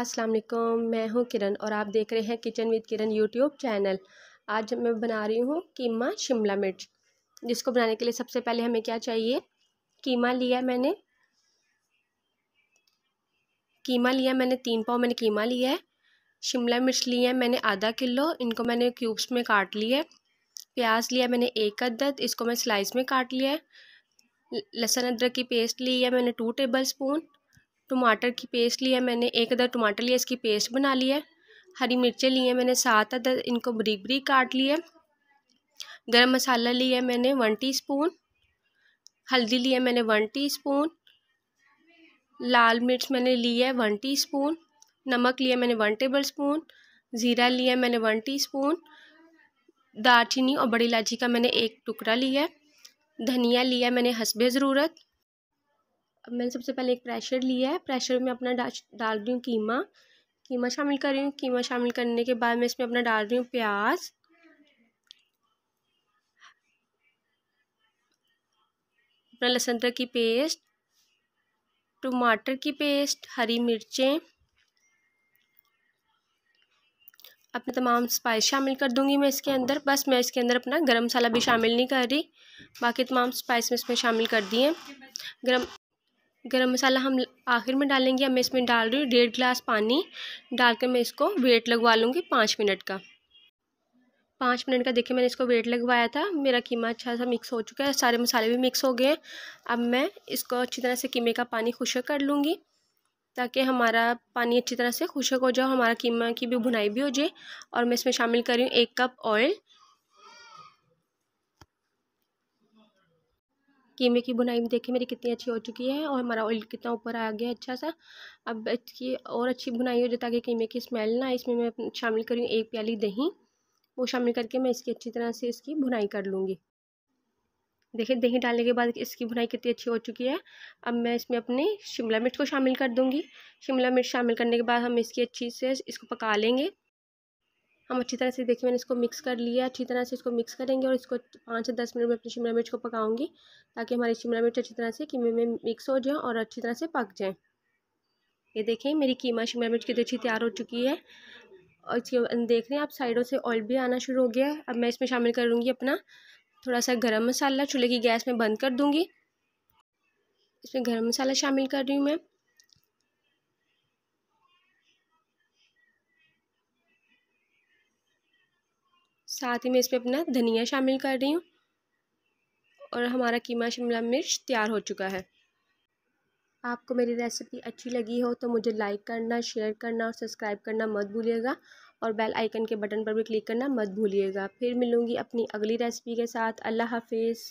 अस्सलाम वालेकुम मैं हूं किरण और आप देख रहे हैं kitchen with Kiran YouTube channel आज मैं बना रही हूं कीमा शिमला मिर्च जिसको बनाने के लिए सबसे पहले हमें क्या चाहिए कीमा लिया मैंने कीमा लिया मैंने तीन पाव मैंने कीमा लिया है शिमला मिर्च ली है मैंने आधा किलो इनको मैंने क्यूब्स में काट लिया है प्याज लिया मैंने एक अदद इसको मैं स्लाइस में काट लिया है लहसुन अदरक की पेस्ट ली है मैंने टू टेबल स्पून टमाटर की पेस्ट ली है मैंने एक अदर टमाटर लिया इसकी पेस्ट बना ली है हरी मिर्चें ली हैं मैंने सात अदर इनको बरीक बरीक काट लिए गरम मसाला लिया मैंने वन स्पून हल्दी लिया मैंने वन स्पून लाल मिर्च मैंने ली है वन स्पून नमक लिया मैंने वन टेबल स्पून ज़ीरा लिया मैंने वन स्पून दालचीनी और बड़ी इलायची का मैंने एक टुकड़ा लिया धनिया लिया मैंने हंसबे ज़रूरत अब मैंने सबसे पहले एक प्रेशर लिया है प्रेशर में अपना डा, डाल रही हूँ कीमा कीमा शामिल कर रही हूँ कीमा शामिल करने के बाद मैं इसमें अपना डाल रही हूँ प्याज अपना लहसुन अदरक की पेस्ट टमाटर की पेस्ट हरी मिर्चें अपने तमाम स्पाइस शामिल कर दूंगी मैं इसके अंदर बस मैं इसके अंदर अपना गरम मसाला भी शामिल नहीं कर रही बाकी तमाम स्पाइस में इसमें शामिल कर दिए गरम गरम मसाला हम आखिर में डालेंगे अब मैं इसमें डाल रही हूँ डेढ़ गिलास पानी डालकर मैं इसको वेट लगवा लूँगी पाँच मिनट का पाँच मिनट का देखिए मैंने इसको वेट लगवाया था मेरा कीमा अच्छा सा मिक्स हो चुका है सारे मसाले भी मिक्स हो गए अब मैं इसको अच्छी तरह से कीमे का पानी खुशक कर लूँगी ताकि हमारा पानी अच्छी तरह से खुशक हो जाए हमारा कीमा की भी भुनाई भी हो जाए और मैं इसमें शामिल कर रही हूँ एक कप ऑयल कीमे की बुनाई में देखिए मेरी कितनी अच्छी हो चुकी है और हमारा ऑयल कितना ऊपर आ गया अच्छा सा अब इसकी और अच्छी बुनाई हो जाए ताकि कीमे की स्मेल ना इसमें मैं शामिल करी एक प्याली दही वो शामिल करके मैं इसकी अच्छी तरह से इसकी बुनाई कर लूँगी देखिए दही डालने के बाद इसकी बुनाई कितनी अच्छी हो चुकी है अब मैं इसमें अपने शिमला मिर्च को शामिल कर दूंगी शिमला मिर्च शामिल करने के बाद हम इसकी अच्छी से इसको पका लेंगे हम अच्छी तरह से देखिए मैंने इसको मिक्स कर लिया अच्छी तरह से इसको मिक्स करेंगे और इसको पाँच से दस मिनट में अपनी शिमला मिर्च को पकाऊंगी ताकि हमारी शिमला मिर्च अच्छी तरह से कीमे में मिक्स हो जाए और अच्छी तरह से पक जाए ये देखें मेरी कीमा शिमला मिर्च की तो अच्छी तैयार हो चुकी है और इसके देख रहे हैं आप साइडों से ऑयल भी आना शुरू हो गया अब मैं इसमें शामिल करूँगी अपना थोड़ा सा गर्म मसाला चूल्हे की गैस में बंद कर दूँगी इसमें गर्म मसाला शामिल कर रही हूँ मैं साथ ही मैं इसमें अपना धनिया शामिल कर रही हूँ और हमारा कीमा शिमला मिर्च तैयार हो चुका है आपको मेरी रेसिपी अच्छी लगी हो तो मुझे लाइक करना शेयर करना और सब्सक्राइब करना मत भूलिएगा और बेल आइकन के बटन पर भी क्लिक करना मत भूलिएगा फिर मिलूँगी अपनी अगली रेसिपी के साथ अल्लाह हाफिज़